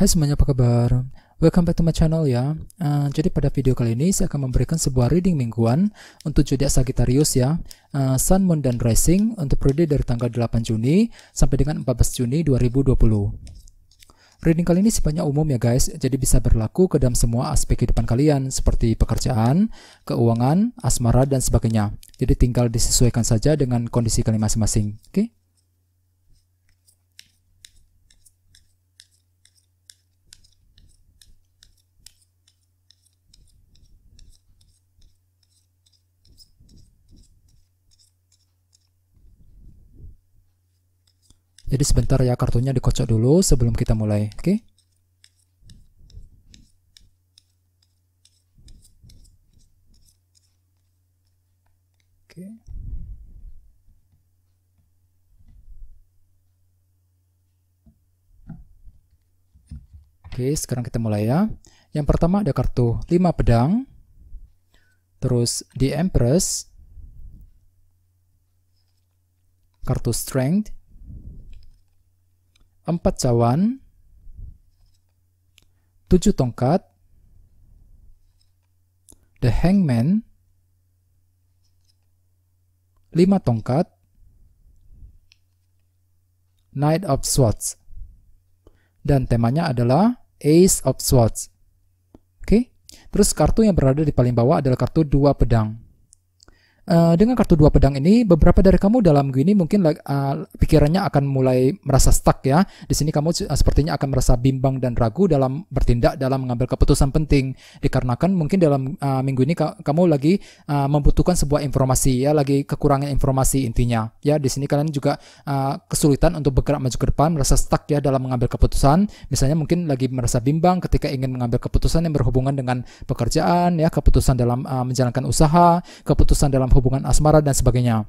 Hai semuanya apa kabar? Welcome back to my channel ya. Uh, jadi pada video kali ini saya akan memberikan sebuah reading mingguan untuk zodiak Sagittarius ya. Uh, Sun, Moon, dan Rising untuk periode dari tanggal 8 Juni sampai dengan 14 Juni 2020. Reading kali ini sifatnya umum ya guys, jadi bisa berlaku ke dalam semua aspek kehidupan kalian seperti pekerjaan, keuangan, asmara, dan sebagainya. Jadi tinggal disesuaikan saja dengan kondisi kalian masing-masing. Oke? Okay? Jadi sebentar ya kartunya dikocok dulu sebelum kita mulai. Oke. Okay? Oke. sekarang kita mulai ya. Yang pertama ada kartu 5 pedang. Terus di Empress. Kartu Strength 4 cawan, 7 tongkat, the hangman, 5 tongkat, knight of swords. Dan temanya adalah ace of swords. Oke. Okay? Terus kartu yang berada di paling bawah adalah kartu dua pedang. Eh, dengan kartu dua pedang ini, beberapa dari kamu dalam gini mungkin uh, pikirannya akan mulai merasa stuck ya. Di sini kamu uh, sepertinya akan merasa bimbang dan ragu dalam bertindak dalam mengambil keputusan penting. Dikarenakan mungkin dalam uh, minggu ini ka kamu lagi uh, membutuhkan sebuah informasi ya, lagi kekurangan informasi intinya. Ya, di sini kalian juga uh, kesulitan untuk bergerak maju ke depan, merasa stuck ya dalam mengambil keputusan. Misalnya mungkin lagi merasa bimbang ketika ingin mengambil keputusan yang berhubungan dengan pekerjaan ya, keputusan dalam uh, menjalankan usaha, keputusan dalam hubungan asmara dan sebagainya.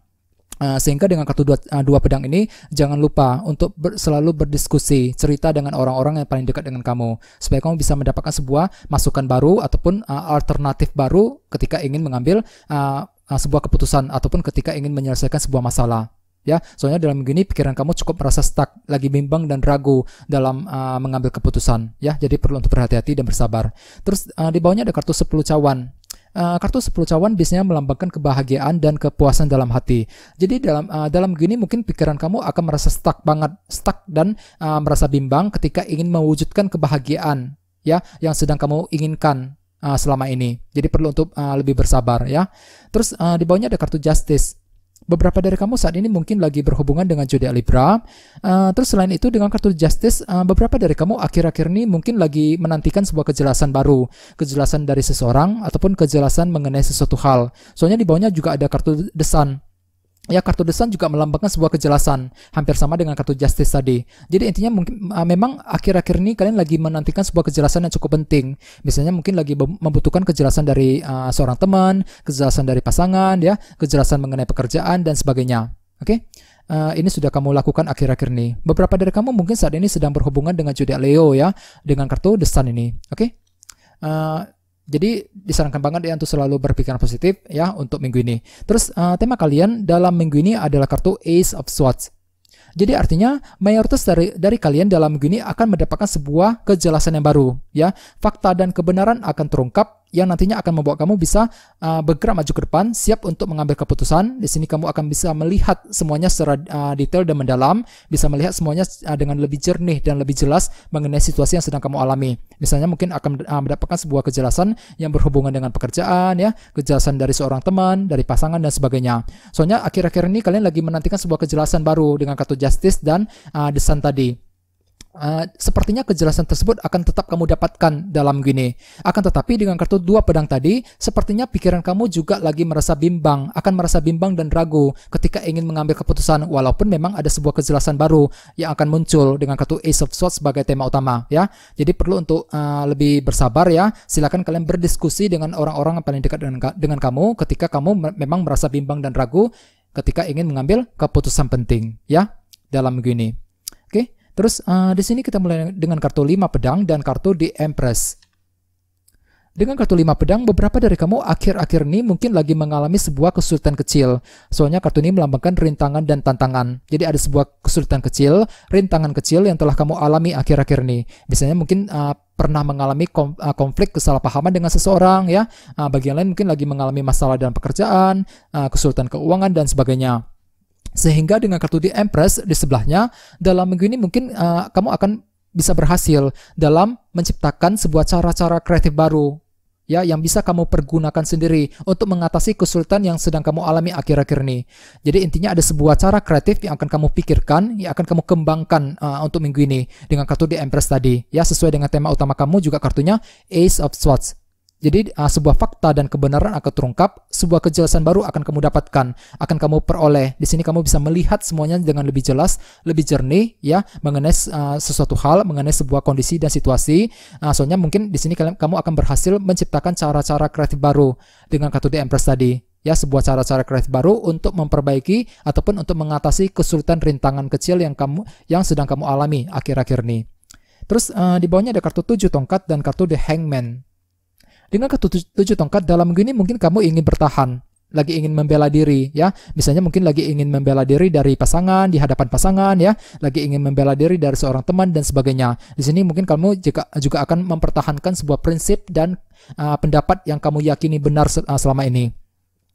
Eh, sehingga dengan kartu dua, eh, dua pedang ini jangan lupa untuk ber, selalu berdiskusi cerita dengan orang-orang yang paling dekat dengan kamu supaya kamu bisa mendapatkan sebuah masukan baru ataupun uh, alternatif baru ketika ingin mengambil uh, uh, sebuah keputusan ataupun ketika ingin menyelesaikan sebuah masalah ya soalnya dalam begini pikiran kamu cukup merasa stuck lagi bimbang dan ragu dalam uh, mengambil keputusan ya jadi perlu untuk berhati-hati dan bersabar terus uh, di bawahnya ada kartu 10 cawan Eh, kartu 10 cawan biasanya melambangkan kebahagiaan dan kepuasan dalam hati. Jadi dalam uh, dalam gini mungkin pikiran kamu akan merasa stuck banget, stuck dan uh, merasa bimbang ketika ingin mewujudkan kebahagiaan ya yang sedang kamu inginkan uh, selama ini. Jadi perlu untuk uh, lebih bersabar ya. Terus uh, di bawahnya ada kartu justice beberapa dari kamu saat ini mungkin lagi berhubungan dengan zodiak Libra. Uh, eh, terus selain itu dengan kartu Justice, uh, beberapa dari kamu akhir-akhir ini mungkin lagi menantikan sebuah kejelasan baru, kejelasan dari seseorang ataupun kejelasan mengenai sesuatu hal. Soalnya di bawahnya juga ada kartu desan ya kartu desain juga melambangkan sebuah kejelasan hampir sama dengan kartu justice tadi jadi intinya mungkin uh, memang akhir-akhir ini kalian lagi menantikan sebuah kejelasan yang cukup penting misalnya mungkin lagi membutuhkan kejelasan dari uh, seorang teman kejelasan dari pasangan ya kejelasan mengenai pekerjaan dan sebagainya oke okay? Uh, ini sudah kamu lakukan akhir-akhir ini. Beberapa dari kamu mungkin saat ini sedang berhubungan dengan zodiak Leo ya, dengan kartu desan ini. Oke, okay? uh, jadi disarankan banget ya untuk selalu berpikiran positif ya untuk minggu ini. Terus uh, tema kalian dalam minggu ini adalah kartu Ace of Swords. Jadi artinya mayoritas dari dari kalian dalam minggu ini akan mendapatkan sebuah kejelasan yang baru ya. Fakta dan kebenaran akan terungkap yang nantinya akan membuat kamu bisa uh, bergerak maju ke depan, siap untuk mengambil keputusan. Di sini kamu akan bisa melihat semuanya secara uh, detail dan mendalam, bisa melihat semuanya uh, dengan lebih jernih dan lebih jelas mengenai situasi yang sedang kamu alami. Misalnya mungkin akan uh, mendapatkan sebuah kejelasan yang berhubungan dengan pekerjaan ya, kejelasan dari seorang teman, dari pasangan dan sebagainya. Soalnya akhir-akhir ini kalian lagi menantikan sebuah kejelasan baru dengan kartu justice dan uh, desan tadi. Uh, sepertinya kejelasan tersebut akan tetap kamu dapatkan dalam gini. Akan tetapi dengan kartu dua pedang tadi, sepertinya pikiran kamu juga lagi merasa bimbang, akan merasa bimbang dan ragu ketika ingin mengambil keputusan walaupun memang ada sebuah kejelasan baru yang akan muncul dengan kartu Ace of Swords sebagai tema utama ya. Jadi perlu untuk uh, lebih bersabar ya. Silakan kalian berdiskusi dengan orang-orang yang paling dekat dengan, dengan kamu ketika kamu memang merasa bimbang dan ragu ketika ingin mengambil keputusan penting ya dalam gini. Oke. Okay? Terus uh, di sini kita mulai dengan kartu 5 pedang dan kartu di Empress. Dengan kartu 5 pedang, beberapa dari kamu akhir-akhir ini mungkin lagi mengalami sebuah kesulitan kecil. Soalnya kartu ini melambangkan rintangan dan tantangan. Jadi ada sebuah kesulitan kecil, rintangan kecil yang telah kamu alami akhir-akhir ini. Biasanya mungkin uh, pernah mengalami eh, konflik kesalahpahaman dengan seseorang ya. Uh, bagian lain mungkin lagi mengalami masalah dalam pekerjaan, uh, kesulitan keuangan dan sebagainya. Sehingga dengan kartu di Empress di sebelahnya, dalam minggu ini mungkin uh, kamu akan bisa berhasil dalam menciptakan sebuah cara-cara kreatif baru ya yang bisa kamu pergunakan sendiri untuk mengatasi kesulitan yang sedang kamu alami akhir-akhir ini. Jadi intinya ada sebuah cara kreatif yang akan kamu pikirkan, yang akan kamu kembangkan uh, untuk minggu ini dengan kartu di Empress tadi. Ya sesuai dengan tema utama kamu juga kartunya Ace of Swords. Jadi uh, sebuah fakta dan kebenaran akan terungkap, sebuah kejelasan baru akan kamu dapatkan, akan kamu peroleh. Di sini kamu bisa melihat semuanya dengan lebih jelas, lebih jernih ya mengenai uh, sesuatu hal, mengenai sebuah kondisi dan situasi. Uh, soalnya mungkin di sini kalian, kamu akan berhasil menciptakan cara-cara kreatif baru dengan kartu The Empress tadi ya sebuah cara-cara kreatif baru untuk memperbaiki ataupun untuk mengatasi kesulitan rintangan kecil yang kamu yang sedang kamu alami akhir-akhir ini. Terus uh, di bawahnya ada kartu tujuh tongkat dan kartu The Hangman. Dengan ketujuh tujuh tongkat dalam gini mungkin kamu ingin bertahan, lagi ingin membela diri ya. Misalnya mungkin lagi ingin membela diri dari pasangan, di hadapan pasangan ya, lagi ingin membela diri dari seorang teman dan sebagainya. Di sini mungkin kamu juga juga akan mempertahankan sebuah prinsip dan uh, pendapat yang kamu yakini benar uh, selama ini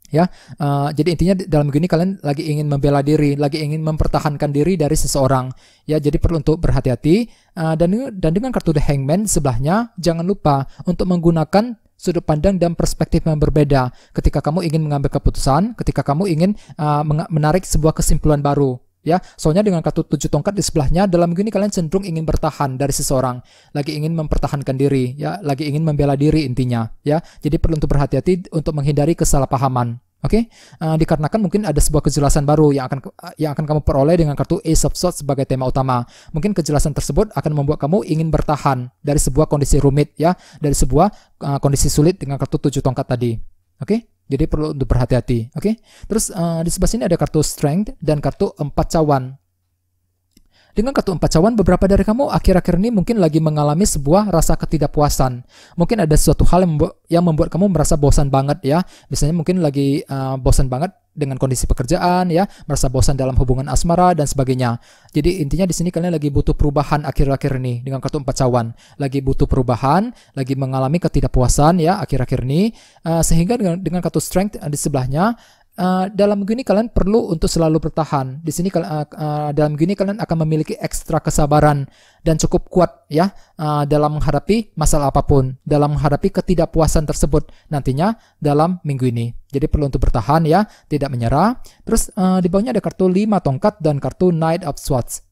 ya uh, jadi intinya dalam gini kalian lagi ingin membela diri lagi ingin mempertahankan diri dari seseorang ya jadi perlu untuk berhati-hati uh, dan dan dengan kartu the hangman sebelahnya jangan lupa untuk menggunakan sudut pandang dan perspektif yang berbeda ketika kamu ingin mengambil keputusan, ketika kamu ingin uh, menarik sebuah kesimpulan baru. Ya, soalnya dengan kartu tujuh tongkat di sebelahnya, dalam minggu kalian cenderung ingin bertahan dari seseorang, lagi ingin mempertahankan diri, ya, lagi ingin membela diri intinya, ya. Jadi perlu untuk berhati-hati untuk menghindari kesalahpahaman. Oke, okay? uh, eh, dikarenakan mungkin ada sebuah kejelasan baru yang akan eh, yang akan kamu peroleh dengan kartu Ace of Swords sebagai tema utama. Mungkin kejelasan tersebut akan membuat kamu ingin bertahan dari sebuah kondisi rumit ya, dari sebuah uh, kondisi sulit dengan kartu tujuh tongkat tadi. Oke, okay? jadi perlu untuk berhati-hati. Oke, okay? terus uh, di sebelah sini ada kartu Strength dan kartu empat cawan. Dengan kartu empat cawan, beberapa dari kamu akhir-akhir ini mungkin lagi mengalami sebuah rasa ketidakpuasan. Mungkin ada suatu hal yang, membuat, yang membuat kamu merasa bosan banget ya. Misalnya mungkin lagi uh, bosan banget dengan kondisi pekerjaan ya, merasa bosan dalam hubungan asmara dan sebagainya. Jadi intinya di sini kalian lagi butuh perubahan akhir-akhir ini dengan kartu empat cawan, lagi butuh perubahan, lagi mengalami ketidakpuasan ya akhir-akhir ini uh, sehingga dengan, dengan kartu strength eh, di sebelahnya Uh, dalam gini ini kalian perlu untuk selalu bertahan. Di sini uh, uh, dalam gini ini kalian akan memiliki ekstra kesabaran dan cukup kuat ya uh, dalam menghadapi masalah apapun, dalam menghadapi ketidakpuasan tersebut nantinya dalam minggu ini. Jadi perlu untuk bertahan ya, tidak menyerah. Terus uh, di bawahnya ada kartu 5 tongkat dan kartu Knight of Swords.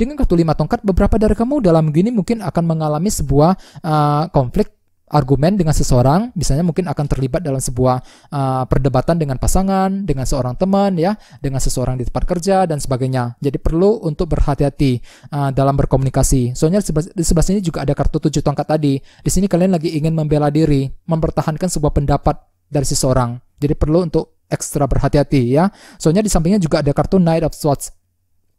Dengan kartu lima tongkat, beberapa dari kamu dalam gini mungkin akan mengalami sebuah uh, konflik argumen dengan seseorang, misalnya mungkin akan terlibat dalam sebuah uh, perdebatan dengan pasangan, dengan seorang teman, ya, dengan seseorang di tempat kerja dan sebagainya. Jadi perlu untuk berhati-hati uh, dalam berkomunikasi. Soalnya di sebelah sini juga ada kartu tujuh tongkat tadi. Di sini kalian lagi ingin membela diri, mempertahankan sebuah pendapat dari seseorang. Jadi perlu untuk ekstra berhati-hati ya. Soalnya di sampingnya juga ada kartu Knight of Swords.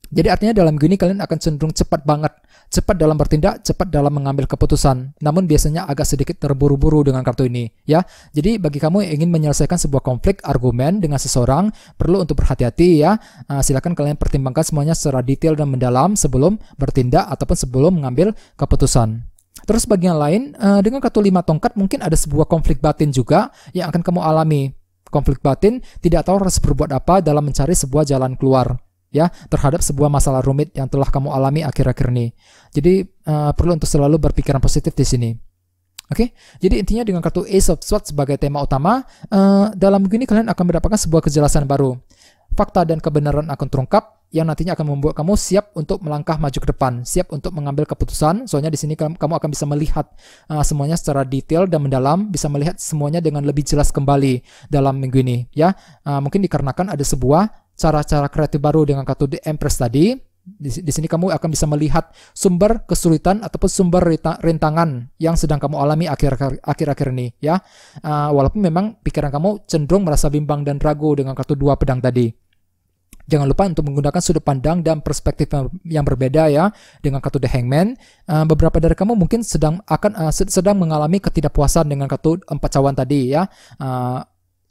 Jadi artinya dalam gini kalian akan cenderung cepat banget, cepat dalam bertindak, cepat dalam mengambil keputusan. Namun biasanya agak sedikit terburu-buru dengan kartu ini, ya. Jadi bagi kamu yang ingin menyelesaikan sebuah konflik argumen dengan seseorang perlu untuk berhati-hati ya. Nah, silakan kalian pertimbangkan semuanya secara detail dan mendalam sebelum bertindak ataupun sebelum mengambil keputusan. Terus bagian lain, eh, dengan kartu lima tongkat mungkin ada sebuah konflik batin juga yang akan kamu alami. Konflik batin tidak tahu harus berbuat apa dalam mencari sebuah jalan keluar ya terhadap sebuah masalah rumit yang telah kamu alami akhir-akhir ini. Jadi uh, perlu untuk selalu berpikiran positif di sini. Oke, okay? jadi intinya dengan kartu Ace of Swords sebagai tema utama, uh, dalam minggu kalian akan mendapatkan sebuah kejelasan baru. Fakta dan kebenaran akan terungkap yang nantinya akan membuat kamu siap untuk melangkah maju ke depan, siap untuk mengambil keputusan. Soalnya di sini kamu akan bisa melihat uh, semuanya secara detail dan mendalam, bisa melihat semuanya dengan lebih jelas kembali dalam minggu ini. Ya, uh, mungkin dikarenakan ada sebuah cara-cara kreatif baru dengan kartu The Empress tadi. Di, di sini kamu akan bisa melihat sumber kesulitan ataupun sumber rintangan yang sedang kamu alami akhir-akhir ini ya. Uh, walaupun memang pikiran kamu cenderung merasa bimbang dan ragu dengan kartu dua pedang tadi. Jangan lupa untuk menggunakan sudut pandang dan perspektif yang berbeda ya dengan kartu The Hangman. Ah, beberapa dari kamu mungkin sedang akan ah, sedang mengalami ketidakpuasan dengan kartu empat cawan tadi ya. Uh,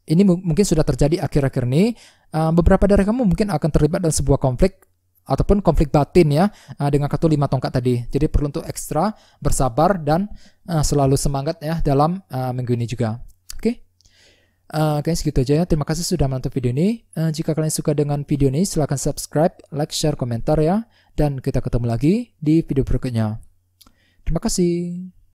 ini mungkin sudah terjadi akhir-akhir ini. Eh, beberapa dari kamu mungkin akan terlibat dalam sebuah konflik ataupun konflik batin ya eh, dengan kartu lima tongkat tadi. Jadi perlu untuk ekstra bersabar dan eh, selalu semangat ya dalam minggu ini juga. Oke. Okay? Uh, Oke, segitu aja ya. Terima kasih sudah menonton video ini. jika kalian suka dengan video ini, silahkan subscribe, like, share, komentar ya. Dan kita ketemu lagi di video berikutnya. Terima kasih.